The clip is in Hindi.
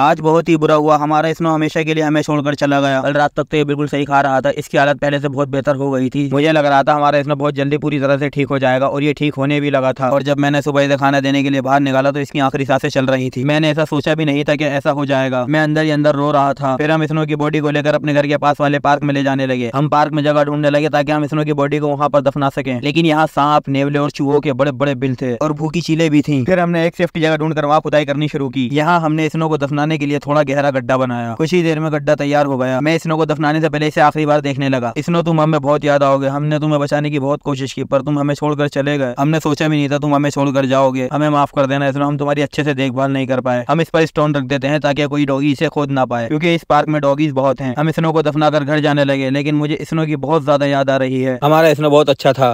आज बहुत ही बुरा हुआ हमारा स्नो हमेशा के लिए हमें छोड़कर चला गया कल रात तक तो ये बिल्कुल सही खा रहा था इसकी हालत पहले से बहुत बेहतर हो गई थी मुझे लग रहा था हमारा स्नो बहुत जल्दी पूरी तरह से ठीक हो जाएगा और ये ठीक होने भी लगा था और जब मैंने सुबह से खाना देने के लिए बाहर निकाला तो इसकी आखिरी सांसें चल रही थी मैंने ऐसा सोचा भी नहीं था कि ऐसा हो जाएगा मैं अंदर ही अंदर रो रहा था फिर हम स्नो की बॉडी को लेकर अपने घर के पास वाले पार्क में ले जाने लगे हम पार्क में जगह ढूंढने लगे ताकि हम स्नो की बॉडी को वहाँ पर दफना सके लेकिन यहाँ सांप नेवले और चूहों के बड़े बड़े बिल थे और भूखी चीले भी थी फिर हमने एक सेफ्टी जगह ढूंढ कर वहाँ खुदाई करनी शुरू की यहाँ हमने स्नो को दफना दफनाने के लिए थोड़ा गहरा गड्ढा बनाया कुछ ही देर में गड्ढा तैयार हो गया मैं स्नो को दफनाने से पहले इसे आखिरी बार देखने लगा स्नो तुम हमें बहुत याद आओगे हमने तुम्हें बचाने की बहुत कोशिश की पर तुम हमें छोड़कर चले गए हमने सोचा भी नहीं था तुम हमें छोड़कर जाओगे हमें माफ कर देना इसनो हम तुम्हारी अच्छे से देखभाल नहीं कर पाए हम इस पर स्टोन रख देते हैं ताकि कोई डॉगी इसे खोद ना पाए क्योंकि इस पार्क में डॉगीज बहुत हैं हम स्नो को दफना कर घर जाने लगे लेकिन मुझे स्नो की बहुत ज्यादा याद आ रही है हमारा स्नो बहुत अच्छा था